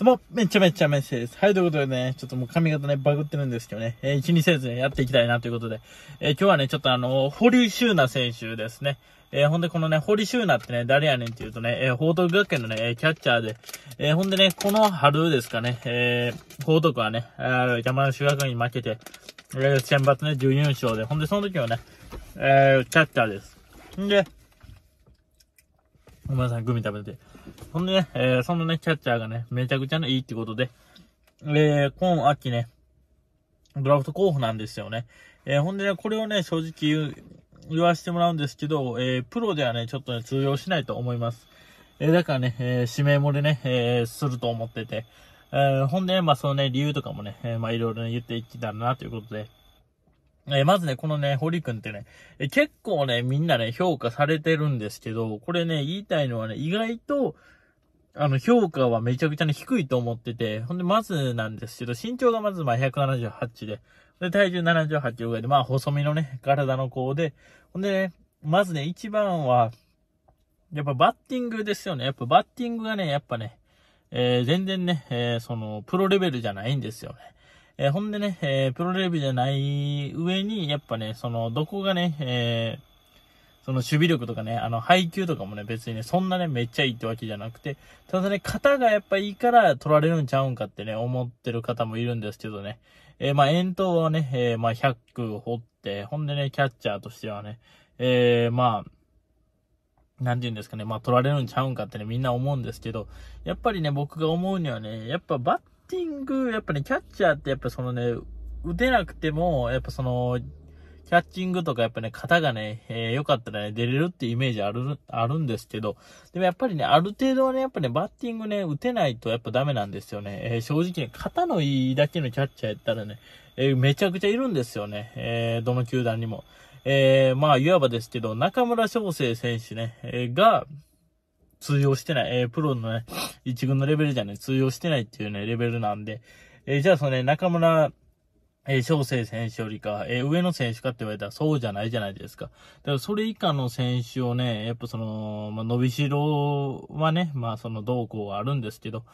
どうも、めちゃめちゃメッセージです。はい、ということでね、ちょっともう髪型ね、バグってるんですけどね、えー、一にせずね、やっていきたいなということで、えー、今日はね、ちょっとあの堀修奈選手ですね。えー、ほんでこのね、堀修奈ってね、誰やねんっていうとね、えー、報徳学園のね、キャッチャーで、えー、ほんでね、この春ですかね、えー、報徳はね、山修学院に負けて、えー、選抜ね、準優勝で、ほんでその時はね、えー、キャッチャーです。んで、ごめんなさい、グミ食べて。ほんでね、えー、そのね、キャッチャーがね、めちゃくちゃのいいってことで、えー、今秋ね、ドラフト候補なんですよね。えー、ほんでね、これをね、正直言わせてもらうんですけど、えー、プロではね、ちょっとね、通用しないと思います。えー、だからね、えー、指名漏れね、えー、すると思ってて、えー、ほんで、まあ、そのね、理由とかもね、えー、まあ、いろいろね、言っていきたらな、ということで、えまずね、このね、堀くんってね、え結構ね、みんなね、評価されてるんですけど、これね、言いたいのはね、意外と、あの、評価はめちゃくちゃね、低いと思ってて、ほんで、まずなんですけど、身長がまずまあ178で、で、体重78ぐらいで、まあ、細身のね、体の子で、ほんでね、まずね、一番は、やっぱバッティングですよね。やっぱバッティングがね、やっぱね、えー、全然ね、えー、その、プロレベルじゃないんですよね。えー、ほんでね、えー、プロレビじゃない上に、やっぱね、その、どこがね、えー、その守備力とかね、あの、配球とかもね、別にね、そんなね、めっちゃいいってわけじゃなくて、ただね、型がやっぱいいから取られるんちゃうんかってね、思ってる方もいるんですけどね。えー、まあ、遠投はね、えー、まあ、100区掘って、ほんでね、キャッチャーとしてはね、えー、まあ、なんて言うんですかね、まあ取られるんちゃうんかってね、みんな思うんですけど、やっぱりね、僕が思うにはね、やっぱバッティング、やっぱね、キャッチャーってやっぱそのね、打てなくても、やっぱその、キャッチングとかやっぱね、型がね、えー、かったらね、出れるってイメージある、あるんですけど、でもやっぱりね、ある程度はね、やっぱね、バッティングね、打てないとやっぱダメなんですよね。えー、正直ね、肩のいいだけのキャッチャーやったらね、えー、めちゃくちゃいるんですよね。えどの球団にも。えまあ、いわばですけど、中村翔成選手ね、えが、通用してない、えプロのね、一軍のレベルじゃい、通用してないっていうね、レベルなんで、えー、じゃあそのね、中村、えー、小生選手よりか、えー、上の選手かって言われたらそうじゃないじゃないですか。だからそれ以下の選手をね、やっぱその、まあ、伸びしろはね、まあその動向はあるんですけど、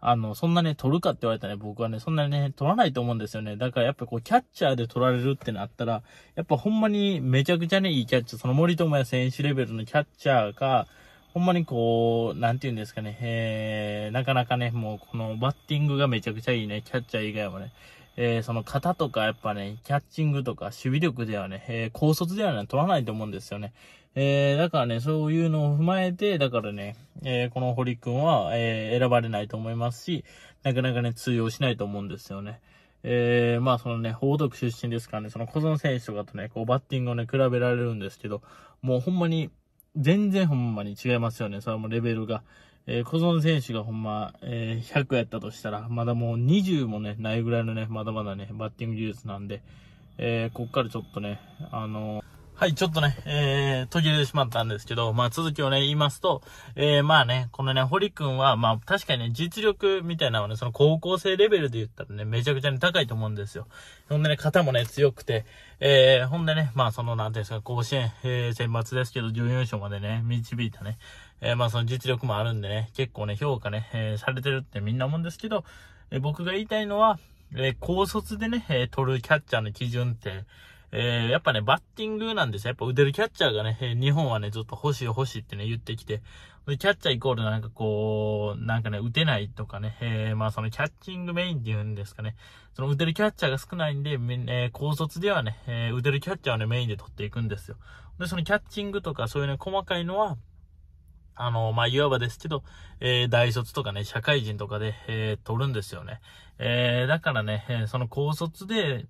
あの、そんなね、取るかって言われたらね、僕はね、そんなにね、取らないと思うんですよね。だからやっぱこう、キャッチャーで取られるってなったら、やっぱほんまにめちゃくちゃね、いいキャッチャー、その森友哉選手レベルのキャッチャーか、ほんまにこう、なんて言うんですかね、えー、なかなかね、もうこのバッティングがめちゃくちゃいいね、キャッチャー以外はね。えー、その肩とかやっぱね、キャッチングとか守備力ではね、えー、高卒ではね、取らないと思うんですよね。えー、だからね、そういうのを踏まえて、だからね、えこの堀くんは、え選ばれないと思いますし、なかなかね、通用しないと思うんですよね。えまあそのね、報徳出身ですからね、その小園選手とかとね、こうバッティングをね、比べられるんですけど、もうほんまに、全然ほんまに違いますよね。それもレベルが。えー、小園選手がほんま、えー、100やったとしたら、まだもう20もね、ないぐらいのね、まだまだね、バッティング技術なんで、えー、こっからちょっとね、あのーはい、ちょっとね、えー、途切れてしまったんですけど、まあ続きをね、言いますと、えー、まあね、このね、堀くんは、まあ確かにね、実力みたいなのはね、その高校生レベルで言ったらね、めちゃくちゃに高いと思うんですよ。ほんでね、肩もね、強くて、えー、ほんでね、まあその、なんていうんですか、甲子園、えー、選抜ですけど、準優勝までね、導いたね、えー、まあその実力もあるんでね、結構ね、評価ね、えー、されてるってみんな思うんですけど、えー、僕が言いたいのは、えー、高卒でね、えー、取るキャッチャーの基準って、えー、やっぱね、バッティングなんですよ。やっぱてるキャッチャーがね、えー、日本はね、ずっと欲しい欲しいってね、言ってきて、で、キャッチャーイコールなんかこう、なんかね、打てないとかね、えー、まあそのキャッチングメインっていうんですかね、その打てるキャッチャーが少ないんで、えー、高卒ではね、えー、打てるキャッチャーをね、メインで取っていくんですよ。で、そのキャッチングとかそういうね、細かいのは、あの、まあ、いわばですけど、えー、大卒とかね、社会人とかで、えー、取るんですよね。えー、だからね、その高卒で、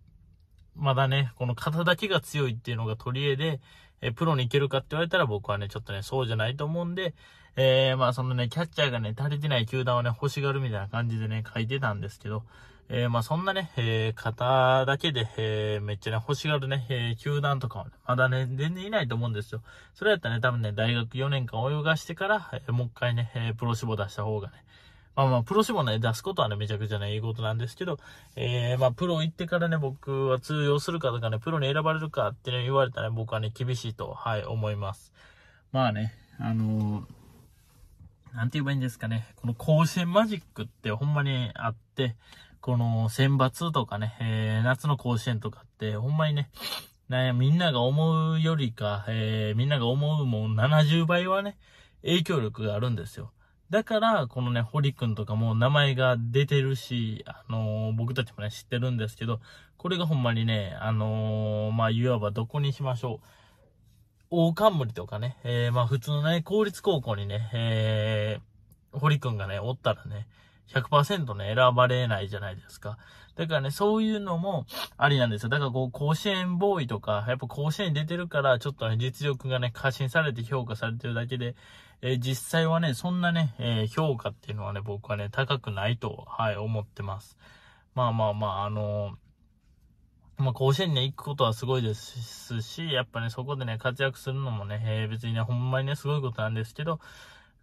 まだね、この肩だけが強いっていうのが取り柄で、えプロに行けるかって言われたら僕はね、ちょっとね、そうじゃないと思うんで、えー、まあそのね、キャッチャーがね、足りてない球団をね、欲しがるみたいな感じでね、書いてたんですけど、えー、まあそんなね、えー、肩だけで、えー、めっちゃね、欲しがるね、え球団とかはね、まだね、全然いないと思うんですよ。それやったらね、多分ね、大学4年間泳がしてから、えもう一回ね、えプロ志望出した方がね、まあまあ、プロ志望ね、出すことはね、めちゃくちゃね、いいことなんですけど、えー、まあ、プロ行ってからね、僕は通用するかとかね、プロに選ばれるかってね、言われたらね、僕はね、厳しいと、はい、思います。まあね、あのーなんて言えばいいんですかね。この甲子園マジックってほんまにあって、この選抜とかね、えー、夏の甲子園とかってほんまにね、ねみんなが思うよりか、えー、みんなが思うもん70倍はね、影響力があるんですよ。だから、このね、堀くんとかも名前が出てるし、あのー、僕たちもね、知ってるんですけど、これがほんまにね、あのー、まあ、いわばどこにしましょう。大冠とかね、えー、まあ普通のね、公立高校にね、えー、堀くんがね、おったらね、100%ね、選ばれないじゃないですか。だからね、そういうのもありなんですよ。だからこう、甲子園ボーイとか、やっぱ甲子園出てるから、ちょっとね、実力がね、過信されて評価されてるだけで、えー、実際はね、そんなね、えー、評価っていうのはね、僕はね、高くないと、はい、思ってます。まあまあまあ、あのーまあ、甲子園に行くことはすごいですし、やっぱね、そこでね、活躍するのもね、えー、別にね、ほんまにね、すごいことなんですけど、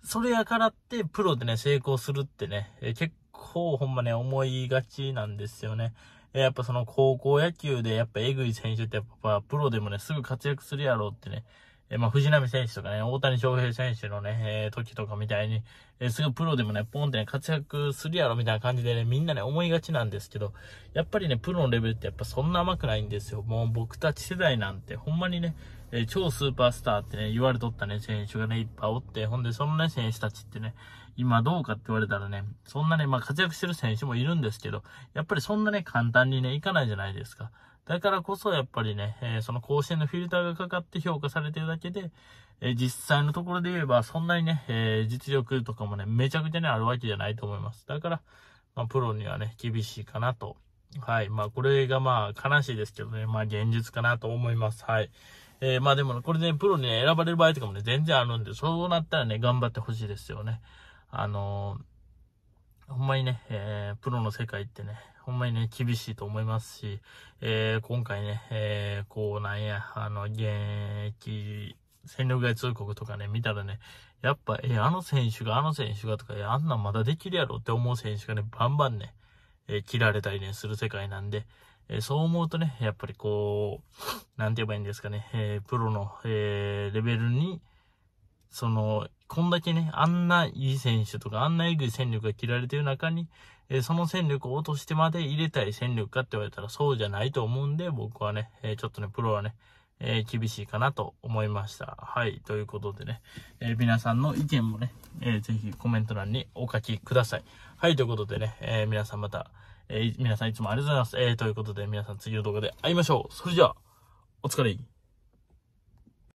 それやからってプロでね、成功するってね、え結構ほんまね、思いがちなんですよね。えやっぱその高校野球でやっぱエグい選手ってやっぱプロでもね、すぐ活躍するやろうってね、えまあ、藤波選手とかね、大谷翔平選手のね、え時とかみたいに、えすぐプロでもね、ポンってね、活躍するやろみたいな感じでね、みんなね、思いがちなんですけど、やっぱりね、プロのレベルってやっぱそんな甘くないんですよ。もう僕たち世代なんて、ほんまにね、えー、超スーパースターってね、言われとったね、選手がね、いっぱいおって、ほんで、そのね、選手たちってね、今どうかって言われたらね、そんなね、まあ活躍してる選手もいるんですけど、やっぱりそんなね、簡単にね、いかないじゃないですか。だからこそやっぱりね、えー、その甲子園のフィルターがかかって評価されてるだけで、えー、実際のところで言えば、そんなにね、えー、実力とかもね、めちゃくちゃね、あるわけじゃないと思います。だから、まあ、プロにはね、厳しいかなと。はい。まあ、これがまあ、悲しいですけどね、まあ、現実かなと思います。はい。えー、まあでも、これね、プロに、ね、選ばれる場合とかもね、全然あるんで、そうなったらね、頑張ってほしいですよね。あのー、ほんまにね、えー、プロの世界ってね、ほんまにね、厳しいと思いますし、えー、今回ね、えー、こうなんや、あの、現役、戦力外通告とかね、見たらね、やっぱ、えー、あの選手が、あの選手がとか、えー、あんなんまだできるやろって思う選手がね、バンバンね、えー、切られたりね、する世界なんで、えー、そう思うとね、やっぱりこう、なんて言えばいいんですかね、えー、プロの、えー、レベルに、その、こんだけね、あんないい選手とか、あんなえぐい戦力が切られてる中に、えその戦力を落としてまで入れたい戦力かって言われたらそうじゃないと思うんで、僕はね、えちょっとね、プロはね、えー、厳しいかなと思いました。はい。ということでね、えー、皆さんの意見もね、えー、ぜひコメント欄にお書きください。はい。ということでね、え皆さんまた、えー、皆さんいつもありがとうございます。えー、ということで皆さん次の動画で会いましょう。それじゃあ、お疲れ。